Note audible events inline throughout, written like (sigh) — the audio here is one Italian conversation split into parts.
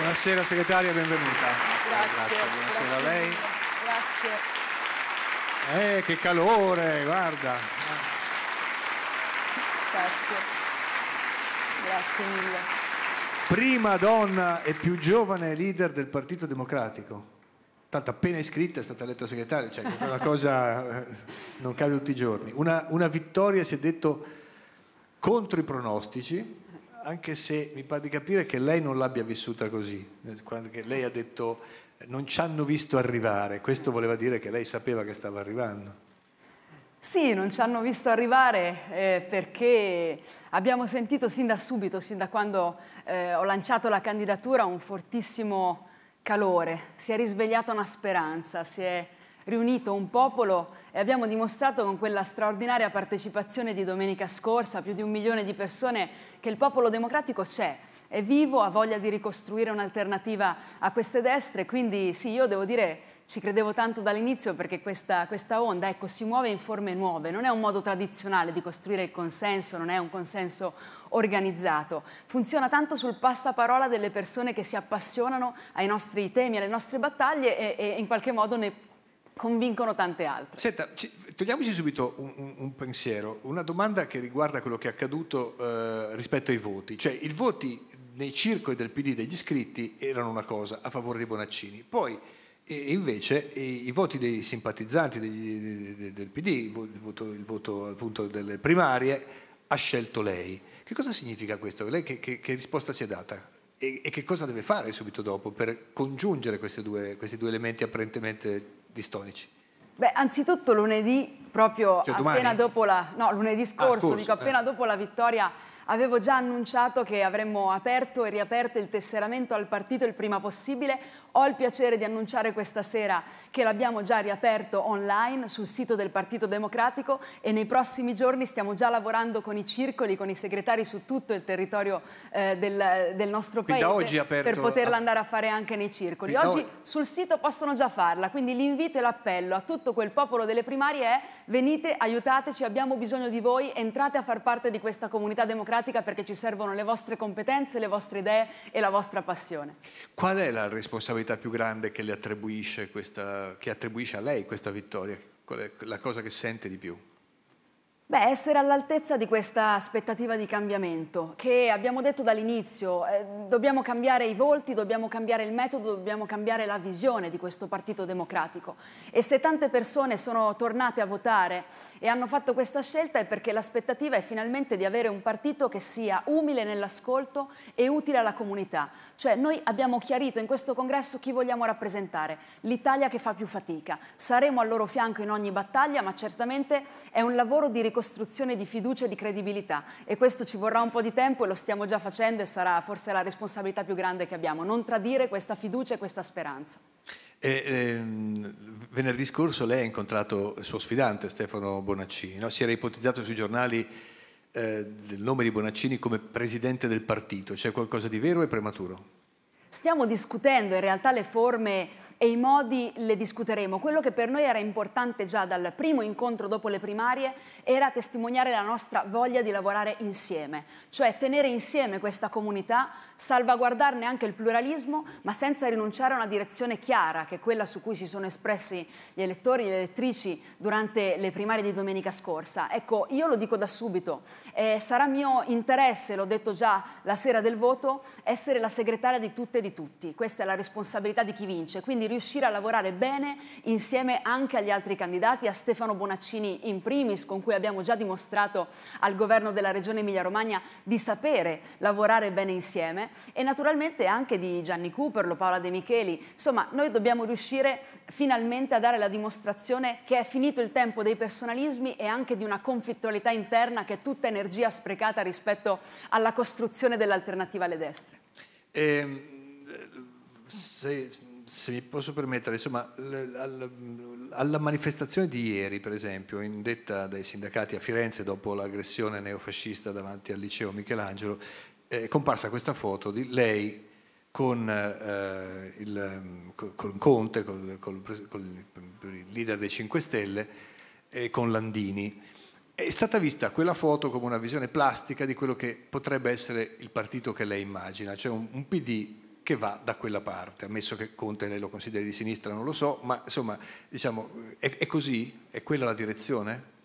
Buonasera segretaria, benvenuta. Grazie. grazie. Buonasera grazie. a lei. Grazie. Eh, che calore, guarda. Grazie. Grazie mille. Prima donna e più giovane leader del Partito Democratico. Tanto appena iscritta è stata eletta segretaria, cioè è una (laughs) cosa eh, non cade tutti i giorni. Una, una vittoria, si è detto, contro i pronostici, anche se mi pare di capire che lei non l'abbia vissuta così, che lei ha detto non ci hanno visto arrivare, questo voleva dire che lei sapeva che stava arrivando. Sì, non ci hanno visto arrivare eh, perché abbiamo sentito sin da subito, sin da quando eh, ho lanciato la candidatura, un fortissimo calore, si è risvegliata una speranza, si è riunito un popolo e abbiamo dimostrato con quella straordinaria partecipazione di domenica scorsa, più di un milione di persone, che il popolo democratico c'è, è vivo, ha voglia di ricostruire un'alternativa a queste destre, quindi sì, io devo dire ci credevo tanto dall'inizio perché questa, questa onda ecco, si muove in forme nuove, non è un modo tradizionale di costruire il consenso, non è un consenso organizzato, funziona tanto sul passaparola delle persone che si appassionano ai nostri temi, alle nostre battaglie e, e in qualche modo ne convincono tante altre. Senta, togliamoci subito un, un, un, pensiero, una domanda che riguarda quello che è accaduto eh, rispetto ai voti, cioè i voti nei circoli del PD degli iscritti erano una cosa a favore di Bonaccini, poi e invece i, voti dei simpatizzanti degli, del PD, il voto, il voto, appunto delle primarie, ha scelto lei. Che cosa significa questo? Lei che, che, che risposta si è data? E, e, che cosa deve fare subito dopo per congiungere due, questi due elementi apparentemente di storici? Beh, anzitutto lunedì, proprio cioè, appena dopo la... No, lunedì ah, scorso, ah, scorso dico eh. appena dopo la vittoria avevo già annunciato che avremmo aperto e riaperto il tesseramento al partito il prima possibile. Ho il piacere di annunciare questa sera che l'abbiamo già riaperto online sul sito del Partito Democratico e nei prossimi giorni stiamo già lavorando con i circoli, con i segretari su tutto il territorio eh, del, del, nostro quindi paese per poterla a... andare a fare anche nei circoli. Quindi oggi da... sul sito possono già farla, quindi l'invito e l'appello a tutto quel popolo delle primarie è venite, aiutateci, abbiamo bisogno di voi, entrate a far parte di questa comunità democratica perché ci servono le vostre competenze, le vostre idee e la vostra passione. Qual è la responsabilità? responsabilità più grande che, attribuisce questa, che attribuisce a lei questa vittoria? Qual è la cosa che sente di più? Beh, essere all'altezza di questa aspettativa di cambiamento, che abbiamo detto dall'inizio, eh, dobbiamo cambiare i volti, dobbiamo cambiare il metodo, dobbiamo cambiare la visione di questo Partito Democratico. E se tante persone sono tornate a votare e hanno fatto questa scelta è perché l'aspettativa è finalmente di avere un partito che sia umile nell'ascolto e utile alla comunità. Cioè noi abbiamo chiarito in questo congresso chi vogliamo rappresentare, l'Italia che fa più fatica. Saremo al loro fianco in ogni battaglia, ma certamente è un lavoro di ricostruzione ricostruzione di fiducia e di credibilità e questo ci vorrà un po' di tempo e lo stiamo già facendo e sarà forse la responsabilità più grande che abbiamo, non tradire questa fiducia e questa speranza. E, ehm, venerdì scorso lei ha incontrato il suo sfidante Stefano Bonaccini, no? si era ipotizzato sui giornali eh, il nome di Bonaccini come presidente del partito, c'è qualcosa di vero e prematuro? stiamo discutendo, in realtà le forme e i modi le discuteremo. Quello che per noi era importante già dal primo incontro dopo le primarie era testimoniare la nostra voglia di lavorare insieme, cioè tenere insieme questa comunità, salvaguardarne anche il pluralismo, ma senza rinunciare a una direzione chiara, che è quella su cui si sono espressi gli elettori e le elettrici durante le primarie di domenica scorsa. Ecco, io lo dico da subito, eh, sarà mio interesse, l'ho detto già la sera del voto, essere la segretaria di tutte salute di tutti, questa è la responsabilità di chi vince, quindi riuscire a lavorare bene insieme anche agli altri candidati, a Stefano Bonaccini in primis, con cui abbiamo già dimostrato al governo della regione Emilia-Romagna di sapere lavorare bene insieme e naturalmente anche di Gianni Cooperlo, Paola De Micheli, insomma noi dobbiamo riuscire finalmente a dare la dimostrazione che è finito il tempo dei personalismi e anche di una conflittualità interna che è tutta energia sprecata rispetto alla costruzione dell'alternativa alle destre. Eh, se, se, mi posso permettere, insomma, alla manifestazione di ieri, per esempio, indetta dai sindacati a Firenze dopo l'aggressione neofascista davanti al liceo Michelangelo, è comparsa questa foto di lei con, eh, il, con Conte, con, il leader dei 5 Stelle e con Landini. È stata vista quella foto come una visione plastica di quello che potrebbe essere il partito che lei immagina, cioè un, un PD che va da quella parte, ammesso che Conte lei lo consideri di sinistra, non lo so, ma insomma, diciamo, è, è così? È quella la direzione?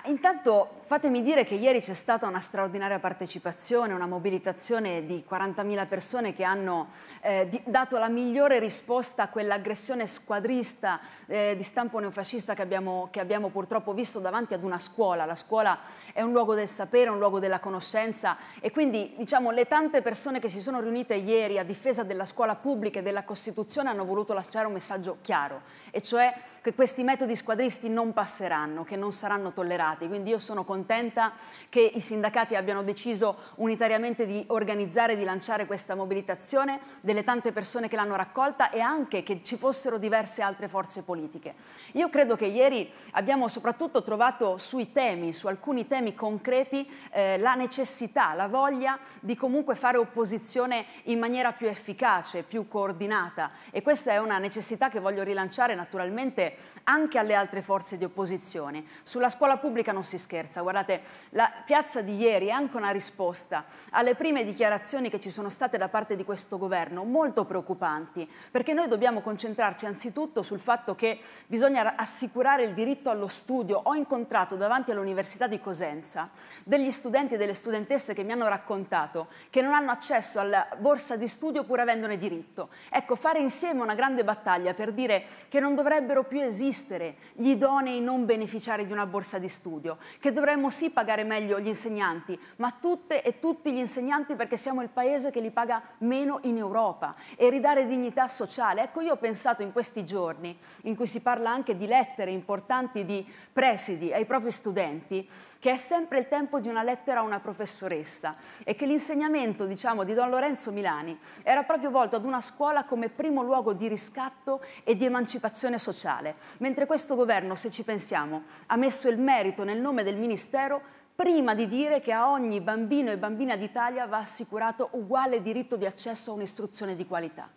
Ma intanto fatemi dire che ieri c'è stata una straordinaria partecipazione, una mobilitazione di 40.000 persone che hanno eh, dato la migliore risposta a quell'aggressione squadrista eh, di stampo neofascista che abbiamo, che abbiamo, purtroppo visto davanti ad una scuola. La scuola è un luogo del sapere, un luogo della conoscenza e quindi diciamo, le tante persone che si sono riunite ieri a difesa della scuola pubblica e della Costituzione hanno voluto lasciare un messaggio chiaro e cioè che questi metodi squadristi non passeranno, che non saranno tollerati sindacati, quindi io sono contenta che i sindacati abbiano deciso unitariamente di organizzare e di lanciare questa mobilitazione, delle tante persone che l'hanno raccolta e anche che ci fossero diverse altre forze politiche. Io credo che ieri abbiamo soprattutto trovato sui temi, su alcuni temi concreti, eh, la necessità, la voglia di comunque fare opposizione in maniera più efficace, più coordinata e questa è una necessità che voglio rilanciare naturalmente anche alle altre forze di opposizione. Sulla scuola pubblica pubblica non si scherza. Guardate, la piazza di ieri è anche una risposta alle prime dichiarazioni che ci sono state da parte di questo governo, molto preoccupanti, perché noi dobbiamo concentrarci anzitutto sul fatto che bisogna assicurare il diritto allo studio. Ho incontrato davanti all'Università di Cosenza degli studenti e delle studentesse che mi hanno raccontato che non hanno accesso alla borsa di studio pur avendone diritto. Ecco, fare insieme una grande battaglia per dire che non dovrebbero più esistere gli idonei non beneficiari di una borsa di studio studio, che dovremmo sì pagare meglio gli insegnanti, ma tutte e tutti gli insegnanti perché siamo il paese che li paga meno in Europa e ridare dignità sociale. Ecco, io ho pensato in questi giorni, in cui si parla anche di lettere importanti di presidi ai propri studenti, che è sempre il tempo di una lettera a una professoressa e che l'insegnamento, diciamo, di Don Lorenzo Milani era proprio volto ad una scuola come primo luogo di riscatto e di emancipazione sociale, mentre questo governo, se ci pensiamo, ha messo il merito merito nel nome del Ministero prima di dire che a ogni bambino e bambina d'Italia va assicurato uguale diritto di accesso a un'istruzione di qualità.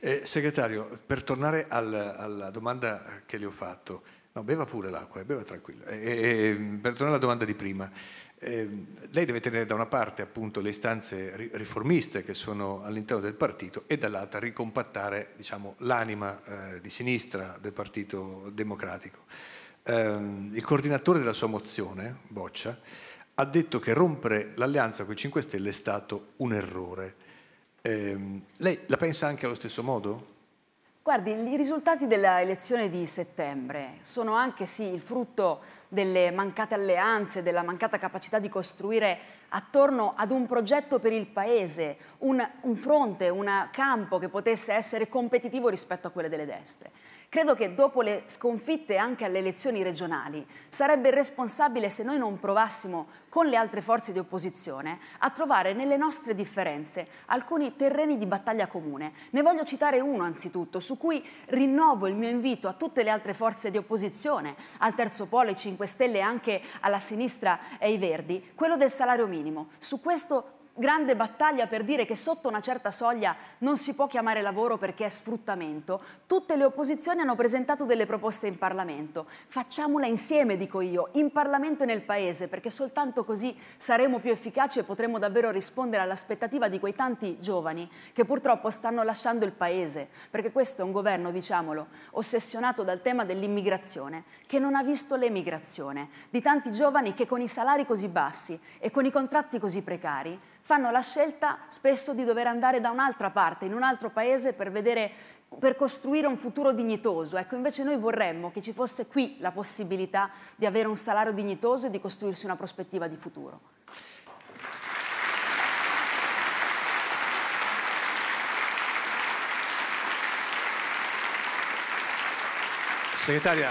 Eh, segretario, per tornare al, alla domanda che le ho fatto, no, beva pure l'acqua, eh, beva tranquillo, eh, eh, eh, per tornare alla domanda di prima, ehm, lei deve tenere da una parte appunto le istanze riformiste che sono all'interno del partito e dall'altra ricompattare diciamo, l'anima eh, di sinistra del Partito Democratico ehm, il coordinatore della sua mozione, Boccia, ha detto che rompere l'alleanza con i 5 Stelle è stato un errore. Ehm, lei la pensa anche allo stesso modo? Guardi, i risultati della elezione di settembre sono anche sì il frutto delle mancate alleanze, della mancata capacità di costruire attorno ad un progetto per il Paese, un, un fronte, un campo che potesse essere competitivo rispetto a quelle delle destre. Credo che dopo le sconfitte anche alle elezioni regionali sarebbe responsabile se noi non provassimo con le altre forze di opposizione a trovare nelle nostre differenze alcuni terreni di battaglia comune. Ne voglio citare uno anzitutto, su cui rinnovo il mio invito a tutte le altre forze di opposizione, al Terzo Polo, ai 5 5 Stelle e anche alla sinistra e ai Verdi, quello del salario minimo. Su questo grande battaglia per dire che sotto una certa soglia non si può chiamare lavoro perché è sfruttamento, tutte le opposizioni hanno presentato delle proposte in Parlamento. Facciamola insieme, dico io, in Parlamento e nel Paese, perché soltanto così saremo più efficaci e potremo davvero rispondere all'aspettativa di quei tanti giovani che purtroppo stanno lasciando il Paese, perché questo è un governo, diciamolo, ossessionato dal tema dell'immigrazione, che non ha visto l'emigrazione, di tanti giovani che con i salari così bassi e con i contratti così precari fanno la scelta spesso di dover andare da un'altra parte, in un altro paese per vedere per costruire un futuro dignitoso. Ecco, invece noi vorremmo che ci fosse qui la possibilità di avere un salario dignitoso e di costruirsi una prospettiva di futuro. Segretaria,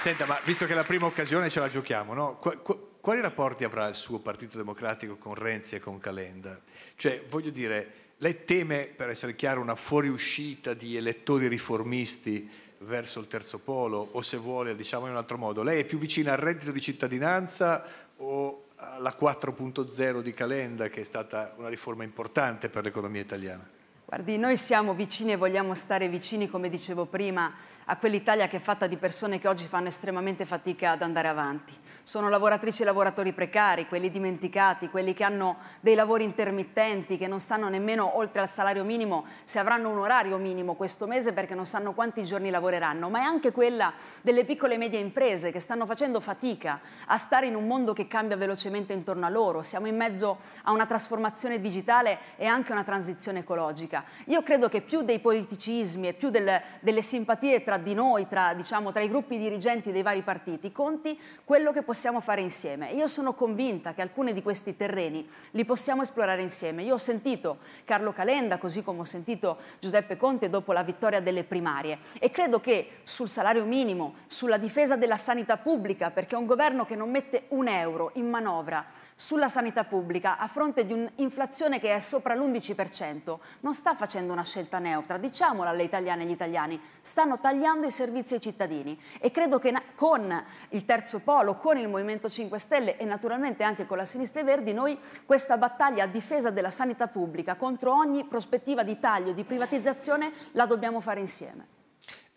senta, ma visto che è la prima occasione ce la giochiamo, no? Qu quali rapporti avrà il suo Partito Democratico con Renzi e con Calenda? Cioè, voglio dire, lei teme, per essere chiaro, una fuoriuscita di elettori riformisti verso il terzo polo o se vuole, diciamo in un altro modo, lei è più vicina al reddito di cittadinanza o alla 4.0 di Calenda che è stata una riforma importante per l'economia italiana? Guardi, noi siamo vicini e vogliamo stare vicini, come dicevo prima, a quell'Italia che è fatta di persone che oggi fanno estremamente fatica ad andare avanti sono lavoratrici e lavoratori precari, quelli dimenticati, quelli che hanno dei lavori intermittenti, che non sanno nemmeno oltre al salario minimo se avranno un orario minimo questo mese perché non sanno quanti giorni lavoreranno, ma è anche quella delle piccole e medie imprese che stanno facendo fatica a stare in un mondo che cambia velocemente intorno a loro. Siamo in mezzo a una trasformazione digitale e anche a una transizione ecologica. Io credo che più dei politicismi e più del, delle simpatie tra di noi, tra, diciamo, tra i gruppi dirigenti dei vari partiti, conti quello che possiamo possiamo fare insieme. Io sono convinta che alcuni di questi terreni li possiamo esplorare insieme. Io ho sentito Carlo Calenda, così come ho sentito Giuseppe Conte dopo la vittoria delle primarie e credo che sul salario minimo, sulla difesa della sanità pubblica, perché un governo che non mette un euro in manovra sulla sanità pubblica a fronte di un'inflazione che è sopra l'11%. Non sta facendo una scelta neutra, diciamola alle italiane e agli italiani, stanno tagliando i servizi ai cittadini e credo che con il terzo polo, con il Movimento 5 Stelle e naturalmente anche con la sinistra e Verdi noi questa battaglia a difesa della sanità pubblica contro ogni prospettiva di taglio, di privatizzazione la dobbiamo fare insieme.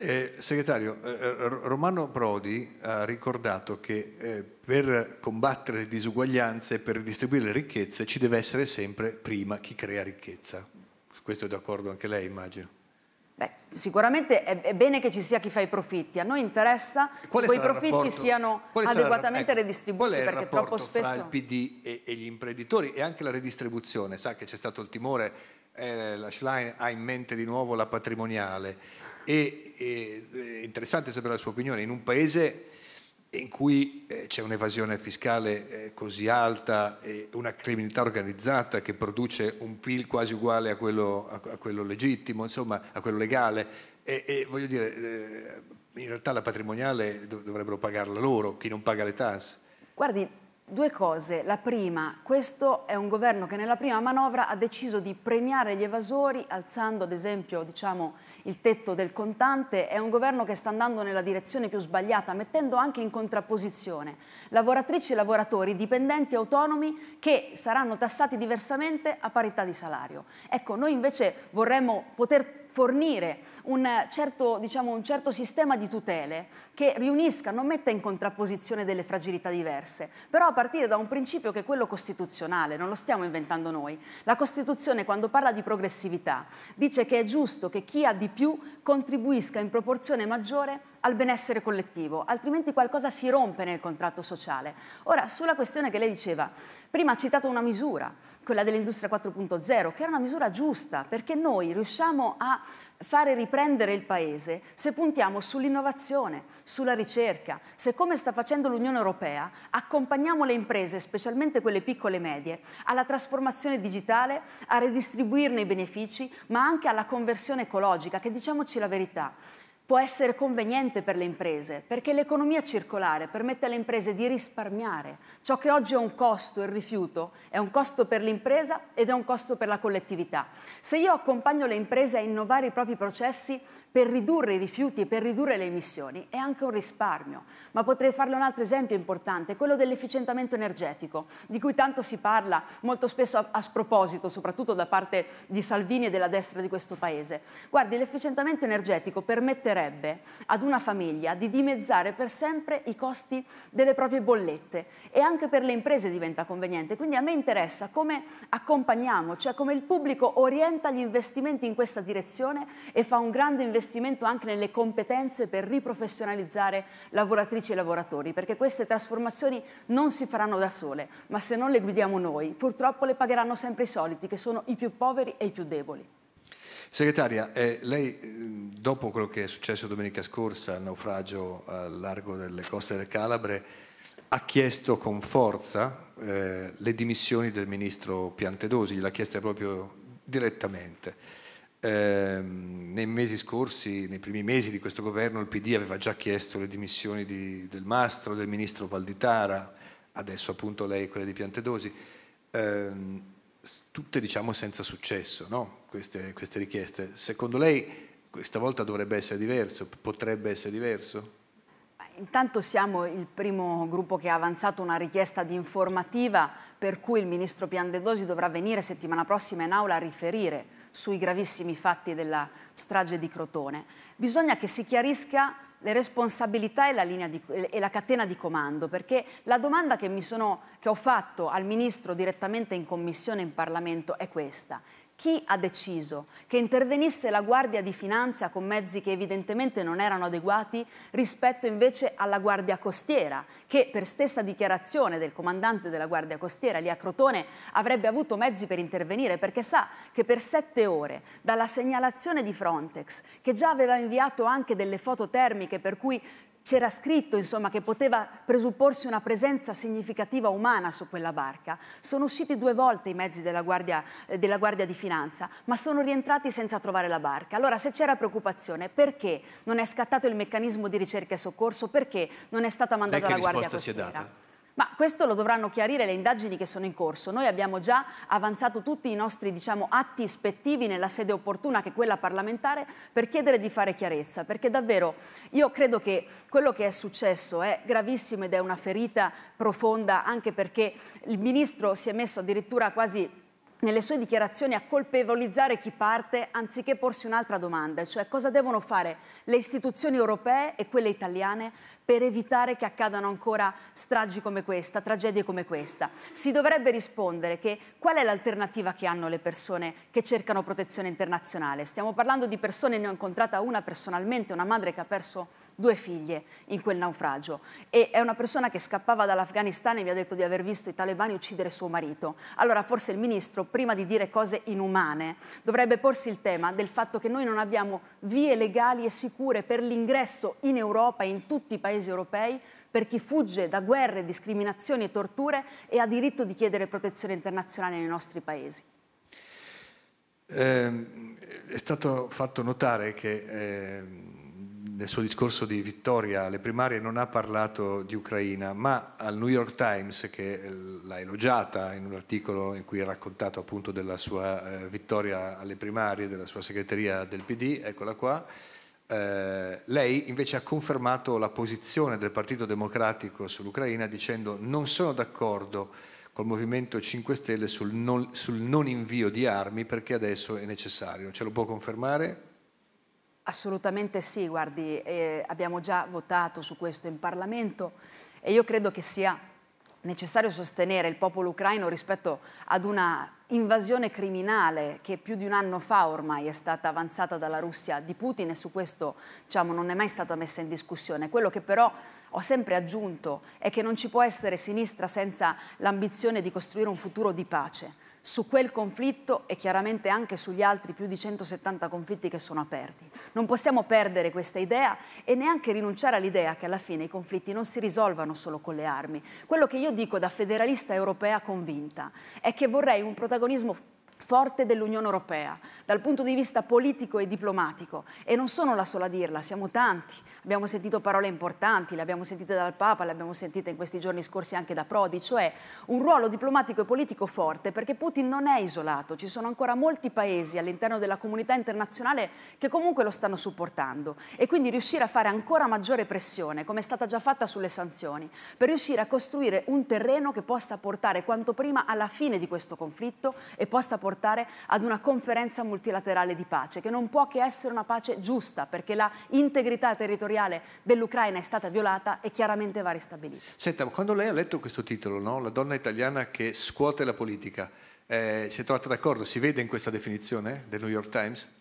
Eh, segretario, eh, eh Romano Prodi ha ricordato che eh, per combattere le disuguaglianze, per ridistribuire le ricchezze, ci deve essere sempre prima chi crea ricchezza. Su questo è d'accordo anche lei, immagino. Beh, sicuramente è, è, bene che ci sia chi fa i profitti. A noi interessa che quei profitti siano adeguatamente ecco, redistribuiti perché troppo spesso... Qual è il PD e, e gli imprenditori e anche la redistribuzione? Sa che c'è stato il timore eh, la Schlein ha in mente di nuovo la patrimoniale. E, e, è interessante sapere la sua opinione, in un paese in cui eh, c'è un'evasione fiscale eh, così alta e una criminalità organizzata che produce un PIL quasi uguale a quello, a, a quello legittimo, insomma a quello legale, e, e voglio dire, eh, in realtà la patrimoniale dovrebbero pagarla loro, chi non paga le tasse. Guardi, Due cose. La prima, questo è un governo che nella prima manovra ha deciso di premiare gli evasori alzando ad esempio diciamo, il tetto del contante. È un governo che sta andando nella direzione più sbagliata, mettendo anche in contrapposizione lavoratrici e lavoratori, dipendenti e autonomi che saranno tassati diversamente a parità di salario. Ecco, noi invece vorremmo poter fornire un certo, diciamo, un certo sistema di tutele che riunisca, non metta in contrapposizione delle fragilità diverse, però a partire da un principio che è quello costituzionale, non lo stiamo inventando noi. La Costituzione quando parla di progressività dice che è giusto che chi ha di più contribuisca in proporzione maggiore al benessere collettivo, altrimenti qualcosa si rompe nel contratto sociale. Ora, sulla questione che lei diceva, prima ha citato una misura, quella dell'industria 4.0, che era una misura giusta, perché noi riusciamo a fare riprendere il Paese se puntiamo sull'innovazione, sulla ricerca, se come sta facendo l'Unione Europea accompagniamo le imprese, specialmente quelle piccole e medie, alla trasformazione digitale, a redistribuirne i benefici, ma anche alla conversione ecologica, che diciamoci la verità, può essere conveniente per le imprese, perché l'economia circolare permette alle imprese di risparmiare. Ciò che oggi è un costo, il rifiuto, è un costo per l'impresa ed è un costo per la collettività. Se io accompagno le imprese a innovare i propri processi per ridurre i rifiuti e per ridurre le emissioni, è anche un risparmio. Ma potrei farle un altro esempio importante, quello dell'efficientamento energetico, di cui tanto si parla molto spesso a, a sproposito, soprattutto da parte di Salvini e della destra di questo Paese. Guardi, l'efficientamento energetico permetterebbe permetterebbe ad una famiglia di dimezzare per sempre i costi delle proprie bollette e anche per le imprese diventa conveniente. Quindi a me interessa come accompagniamo, cioè come il pubblico orienta gli investimenti in questa direzione e fa un grande investimento anche nelle competenze per riprofessionalizzare lavoratrici e lavoratori, perché queste trasformazioni non si faranno da sole, ma se non le guidiamo noi, purtroppo le pagheranno sempre i soliti, che sono i più poveri e i più deboli. Segretaria, eh, lei eh, dopo quello che è successo domenica scorsa, il naufragio al largo delle coste del Calabre, ha chiesto con forza eh, le dimissioni del ministro Piantedosi, gliel'ha chiesta proprio direttamente. Eh, nei mesi scorsi, nei primi mesi di questo governo, il PD aveva già chiesto le dimissioni di, del Mastro, del ministro Valditara, adesso appunto lei quelle di Piantedosi. Eh, tutte diciamo senza successo no? queste, queste, richieste. Secondo lei questa volta dovrebbe essere diverso, potrebbe essere diverso? Intanto siamo il primo gruppo che ha avanzato una richiesta di informativa per cui il ministro Piandedosi dovrà venire settimana prossima in aula a riferire sui gravissimi fatti della strage di Crotone. Bisogna che si chiarisca le responsabilità e la, di, e la, catena di comando, perché la domanda che, sono, che ho fatto al Ministro direttamente in Commissione in Parlamento è questa. Chi ha deciso che intervenisse la Guardia di Finanza con mezzi che evidentemente non erano adeguati rispetto invece alla Guardia Costiera, che per stessa dichiarazione del comandante della Guardia Costiera, lì a Crotone, avrebbe avuto mezzi per intervenire perché sa che per sette ore dalla segnalazione di Frontex, che già aveva inviato anche delle foto termiche per cui c'era scritto insomma, che poteva presupporsi una presenza significativa umana su quella barca, sono usciti due volte i mezzi della Guardia, eh, della guardia di Finanza finanza, ma sono rientrati senza trovare la barca. Allora, se c'era preoccupazione, perché non è scattato il meccanismo di ricerca e soccorso? Perché non è stata mandata la Guardia Costiera? Ma questo lo dovranno chiarire le indagini che sono in corso. Noi abbiamo già avanzato tutti i nostri diciamo, atti ispettivi nella sede opportuna, che è quella parlamentare, per chiedere di fare chiarezza, perché davvero io credo che quello che è successo è gravissimo ed è una ferita profonda, anche perché il Ministro si è messo addirittura quasi nelle sue dichiarazioni a colpevolizzare chi parte anziché porsi un'altra domanda, cioè cosa devono fare le istituzioni europee e quelle italiane per evitare che accadano ancora stragi come questa, tragedie come questa. Si dovrebbe rispondere che qual è l'alternativa che hanno le persone che cercano protezione internazionale. Stiamo parlando di persone, ne ho incontrata una personalmente, una madre che ha perso due figlie in quel naufragio e è una persona che scappava dall'Afghanistan e mi ha detto di aver visto i talebani uccidere suo marito. Allora forse il ministro, prima di dire cose inumane, dovrebbe porsi il tema del fatto che noi non abbiamo vie legali e sicure per l'ingresso in Europa e in tutti i paesi europei per chi fugge da guerre, discriminazioni e torture e ha diritto di chiedere protezione internazionale nei nostri paesi. Eh, è stato fatto notare che eh, nel suo discorso di vittoria alle primarie non ha parlato di Ucraina, ma al New York Times, che eh, l'ha elogiata in un articolo in cui ha raccontato appunto della sua eh, vittoria alle primarie, della sua segreteria del PD, eccola qua, eh, lei invece ha confermato la posizione del Partito Democratico sull'Ucraina dicendo non sono d'accordo col Movimento 5 Stelle sul non, sul non invio di armi perché adesso è necessario. Ce lo può confermare? Assolutamente sì, guardi, eh, abbiamo già votato su questo in Parlamento e io credo che sia necessario sostenere il popolo ucraino rispetto ad una invasione criminale che più di un anno fa ormai è stata avanzata dalla Russia di Putin e su questo diciamo, non è mai stata messa in discussione. Quello che però ho sempre aggiunto è che non ci può essere sinistra senza l'ambizione di costruire un futuro di pace su quel conflitto e chiaramente anche sugli altri più di 170 conflitti che sono aperti. Non possiamo perdere questa idea e neanche rinunciare all'idea che alla fine i conflitti non si risolvano solo con le armi. Quello che io dico da federalista europea convinta è che vorrei un protagonismo forte dell'Unione Europea dal punto di vista politico e diplomatico e non sono la sola a dirla, siamo tanti, abbiamo sentito parole importanti, le abbiamo sentite dal Papa, le abbiamo sentite in questi giorni scorsi anche da Prodi, cioè un ruolo diplomatico e politico forte perché Putin non è isolato, ci sono ancora molti paesi all'interno della comunità internazionale che comunque lo stanno supportando e quindi riuscire a fare ancora maggiore pressione, come è stata già fatta sulle sanzioni, per riuscire a costruire un terreno che possa portare quanto prima alla fine di questo conflitto e possa portare portare ad una conferenza multilaterale di pace, che non può che essere una pace giusta, perché la integrità territoriale dell'Ucraina è stata violata e chiaramente va ristabilita. Senta, quando lei ha letto questo titolo, no? La donna italiana che scuote la politica, eh, si è trovata d'accordo? Si vede in questa definizione del New York Times?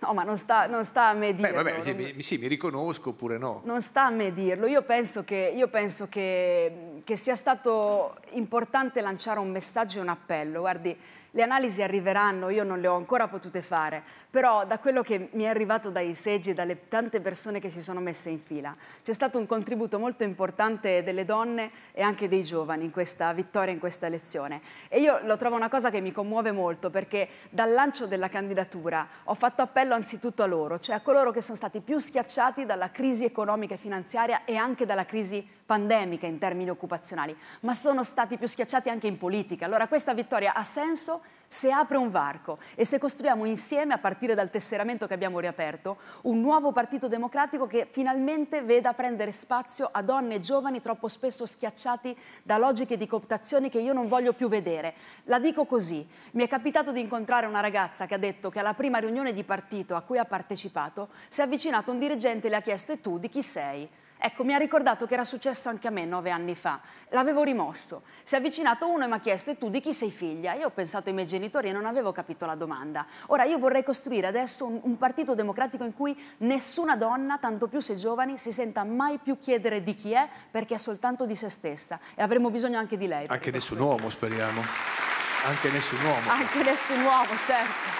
No, ma non sta, non sta, a me eh, dirlo. Beh, vabbè, sì, mi, sì, mi, riconosco oppure no. Non sta a me dirlo. Io penso, che, io penso che, che sia stato importante lanciare un messaggio e un appello. Guardi, le analisi arriveranno, io non le ho ancora potute fare, però da quello che mi è arrivato dai seggi e dalle tante persone che si sono messe in fila, c'è stato un contributo molto importante delle donne e anche dei giovani in questa vittoria, in questa elezione. E io lo trovo una cosa che mi commuove molto perché dal lancio della candidatura ho fatto appello anzitutto a loro, cioè a coloro che sono stati più schiacciati dalla crisi economica e finanziaria e anche dalla crisi pandemica in termini occupazionali, ma sono stati più schiacciati anche in politica. Allora questa vittoria ha senso se apre un varco e se costruiamo insieme, a partire dal tesseramento che abbiamo riaperto, un nuovo partito democratico che finalmente veda prendere spazio a donne e giovani troppo spesso schiacciati da logiche di cooptazione che io non voglio più vedere. La dico così, mi è capitato di incontrare una ragazza che ha detto che alla prima riunione di partito a cui ha partecipato si è avvicinato un dirigente e le ha chiesto e tu di chi sei? Ecco, mi ha ricordato che era successo anche a me nove anni fa. L'avevo rimosso. Si è avvicinato uno e mi ha chiesto, e tu di chi sei figlia? Io ho pensato ai miei genitori e non avevo capito la domanda. Ora, io vorrei costruire adesso un, un partito democratico in cui nessuna donna, tanto più se giovani, si senta mai più chiedere di chi è perché è soltanto di se stessa. E avremo bisogno anche di lei. Anche nessun uomo, speriamo. Anche nessun uomo. Anche nessun uomo, certo.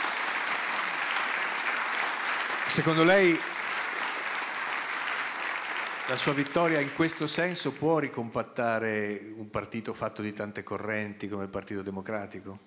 Secondo lei la sua vittoria in questo senso può ricompattare un partito fatto di tante correnti come il Partito Democratico?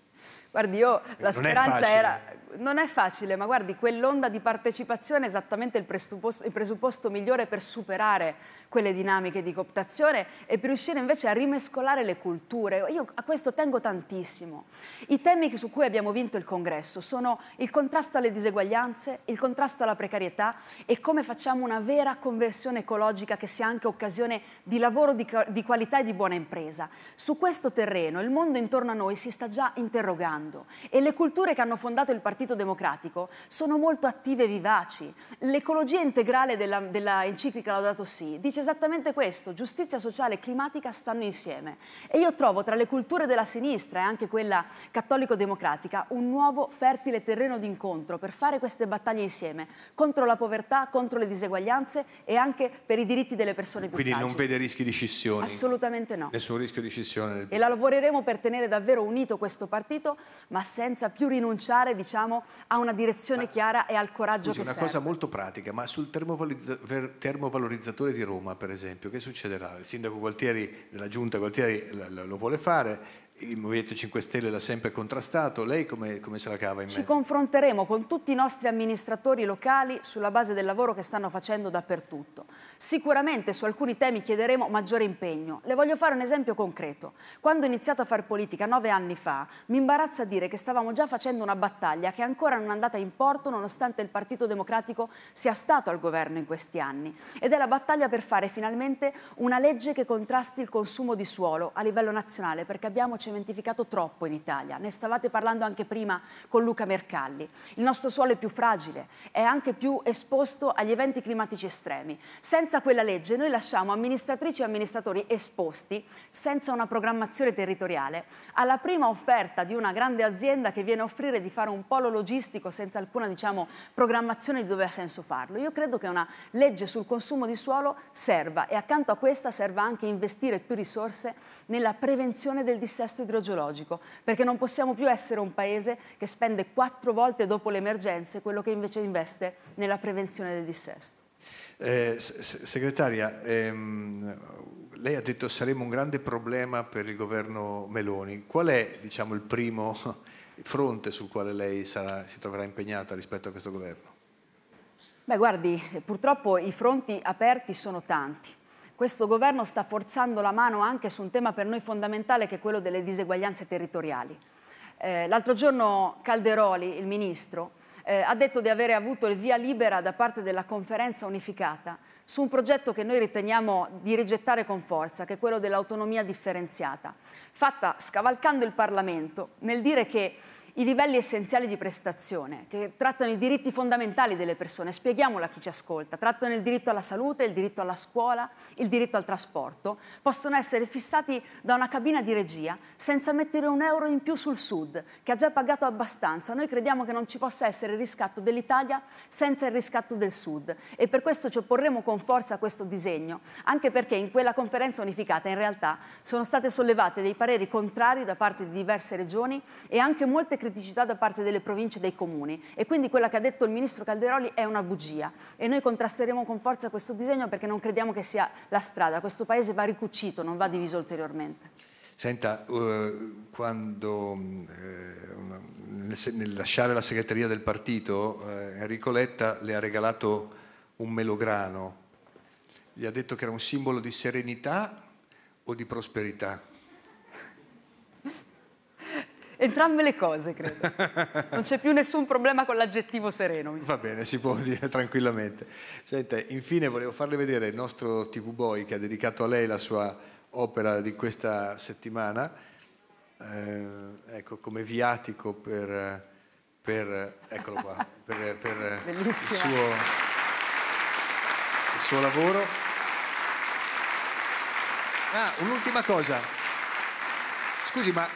Guardi, io eh, la speranza era... Non è facile, ma guardi, quell'onda di partecipazione è esattamente il presupposto, il presupposto migliore per superare quelle dinamiche di cooptazione e per riuscire invece a rimescolare le culture. Io a questo tengo tantissimo. I temi su cui abbiamo vinto il congresso sono il contrasto alle diseguaglianze, il contrasto alla precarietà e come facciamo una vera conversione ecologica che sia anche occasione di lavoro di, di qualità e di buona impresa. Su questo terreno il mondo intorno a noi si sta già interrogando cambiando e le culture che hanno fondato il Partito Democratico sono molto attive e vivaci. L'ecologia integrale della, della enciclica Laudato Si dice esattamente questo, giustizia sociale e climatica stanno insieme e io trovo tra le culture della sinistra e anche quella cattolico-democratica un nuovo fertile terreno d'incontro per fare queste battaglie insieme contro la povertà, contro le diseguaglianze e anche per i diritti delle persone più Quindi fragili. non vede rischi di scissione? Assolutamente no. Nessun rischio di scissione? E la lavoreremo per tenere davvero unito questo partito ma senza più rinunciare diciamo, a una direzione ma, chiara e al coraggio scusi, che una serve. una cosa molto pratica, ma sul termovalorizzatore di Roma, per esempio, che succederà? Il sindaco Gualtieri della giunta Gualtieri lo vuole fare, il Movimento 5 Stelle l'ha sempre contrastato, lei come, come se la cava in mezzo? Ci confronteremo con tutti i nostri amministratori locali sulla base del lavoro che stanno facendo dappertutto. Sicuramente su alcuni temi chiederemo maggiore impegno. Le voglio fare un esempio concreto. Quando ho iniziato a fare politica nove anni fa, mi imbarazza dire che stavamo già facendo una battaglia che ancora non è andata in porto nonostante il Partito Democratico sia stato al governo in questi anni. Ed è la battaglia per fare finalmente una legge che contrasti il consumo di suolo a livello nazionale, perché abbiamo 100 cementificato troppo in Italia, ne stavate parlando anche prima con Luca Mercalli. Il nostro suolo è più fragile, è anche più esposto agli eventi climatici estremi. Senza quella legge noi lasciamo amministratrici e amministratori esposti, senza una programmazione territoriale, alla prima offerta di una grande azienda che viene a offrire di fare un polo logistico senza alcuna diciamo, programmazione di dove ha senso farlo. Io credo che una legge sul consumo di suolo serva e accanto a questa serva anche investire più risorse nella prevenzione del dissesto dissesto idrogeologico, perché non possiamo più essere un paese che spende quattro volte dopo le emergenze quello che invece investe nella prevenzione del dissesto. Eh, segretaria, ehm, lei ha detto che saremo un grande problema per il governo Meloni. Qual è diciamo, il primo (laughs) fronte sul quale lei sarà, si troverà impegnata rispetto a questo governo? Beh, guardi, purtroppo i fronti aperti sono tanti questo governo sta forzando la mano anche su un tema per noi fondamentale che è quello delle diseguaglianze territoriali. Eh, l'altro giorno Calderoli, il ministro, eh, ha detto di avere avuto il via libera da parte della conferenza unificata su un progetto che noi riteniamo di rigettare con forza, che è quello dell'autonomia differenziata, fatta scavalcando il Parlamento nel dire che i livelli essenziali di prestazione, che trattano i diritti fondamentali delle persone, spieghiamolo a chi ci ascolta, trattano il diritto alla salute, il diritto alla scuola, il diritto al trasporto, possono essere fissati da una cabina di regia senza mettere un euro in più sul Sud, che ha già pagato abbastanza. Noi crediamo che non ci possa essere il riscatto dell'Italia senza il riscatto del Sud e per questo ci opporremo con forza a questo disegno, anche perché in quella conferenza unificata in realtà sono state sollevate dei pareri contrari da parte di diverse regioni e anche molte criticità da parte delle province e dei comuni e quindi quella che ha detto il ministro Calderoli è una bugia e noi contrasteremo con forza questo disegno perché non crediamo che sia la strada, questo paese va ricucito, non va diviso ulteriormente. Senta, eh, quando eh, nel, lasciare la segreteria del partito, eh, Enrico Letta le ha regalato un melograno, gli ha detto che era un simbolo di serenità o di prosperità? Entrambe le cose, credo. (laughs) Non c'è più nessun problema con l'aggettivo sereno. Va bene, si può dire (laughs) tranquillamente. Sente, infine volevo farle vedere il nostro TV Boy che ha dedicato a lei la sua opera di questa settimana, eh, ecco, come viatico per, per, eccolo qua, (laughs) per, per il, suo, il suo lavoro. Ah, un'ultima cosa. Scusi, ma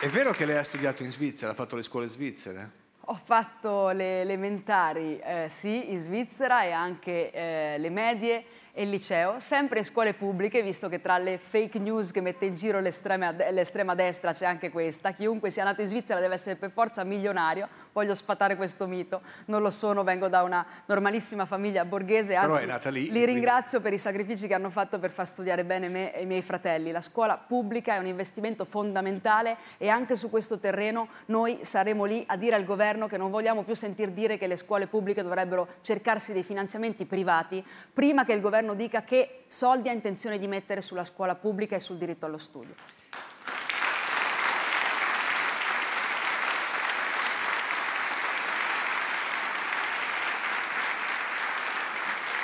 è vero che lei ha studiato in Svizzera, ha fatto le scuole svizzere? Ho fatto le elementari, eh, sì, in Svizzera e anche eh, le medie e il liceo, sempre in scuole pubbliche, visto che tra le fake news che mette in giro l'estrema destra c'è anche questa, chiunque sia nato in Svizzera deve essere per forza milionario, voglio sfatare questo mito, non lo sono, vengo da una normalissima famiglia borghese, anzi lì, li ringrazio per i sacrifici che hanno fatto per far studiare bene me e i miei fratelli. La scuola pubblica è un investimento fondamentale e anche su questo terreno noi saremo lì a dire al governo che non vogliamo più sentir dire che le scuole pubbliche dovrebbero cercarsi dei finanziamenti privati prima che il governo governo dica che soldi ha intenzione di mettere sulla scuola pubblica e sul diritto allo studio.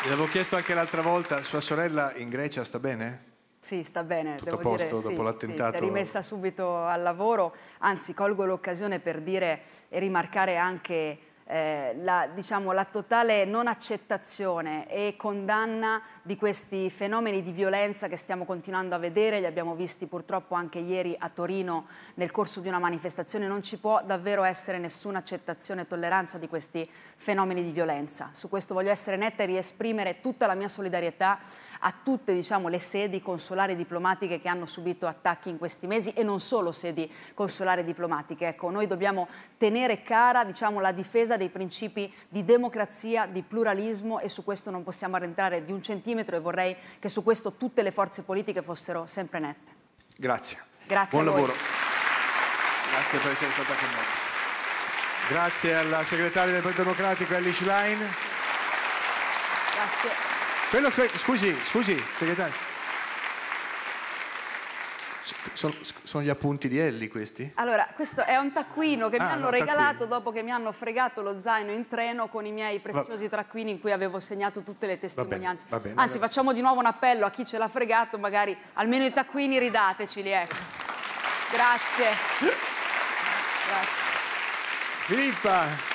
L'avevo chiesto anche l'altra volta, sua sorella in Grecia sta bene? Sì, sta bene. Tutto devo a posto dire, dopo sì, l'attentato? Sì, si è rimessa subito al lavoro, anzi colgo l'occasione per dire e rimarcare anche eh, la, diciamo, la, totale non accettazione e condanna di questi fenomeni di violenza che stiamo continuando a vedere, li abbiamo visti purtroppo anche ieri a Torino nel corso di una manifestazione, non ci può davvero essere nessuna accettazione e tolleranza di questi fenomeni di violenza. Su questo voglio essere netta e riesprimere tutta la mia solidarietà a tutte diciamo, le sedi consolari e diplomatiche che hanno subito attacchi in questi mesi e non solo sedi consolari e diplomatiche. Ecco, noi dobbiamo tenere cara diciamo, la difesa dei principi di democrazia, di pluralismo e su questo non possiamo arrentrare di un centimetro e vorrei che su questo tutte le forze politiche fossero sempre nette. Grazie. Grazie. Buon lavoro. Grazie per essere stata con noi. Grazie alla segretaria del Partito Democratico Alice Schlein. Grazie. Quello che, scusi, scusi, segretario. Sono, sono, gli appunti di Ellie questi? Allora, questo è un taccuino che ah, mi hanno no, regalato taccuino. dopo che mi hanno fregato lo zaino in treno con i miei preziosi taccuini in cui avevo segnato tutte le testimonianze. Va bene, va bene, Anzi, facciamo di nuovo un appello a chi ce l'ha fregato, magari almeno i taccuini ridateceli, ecco. Grazie. (laughs) Grazie. Filippa.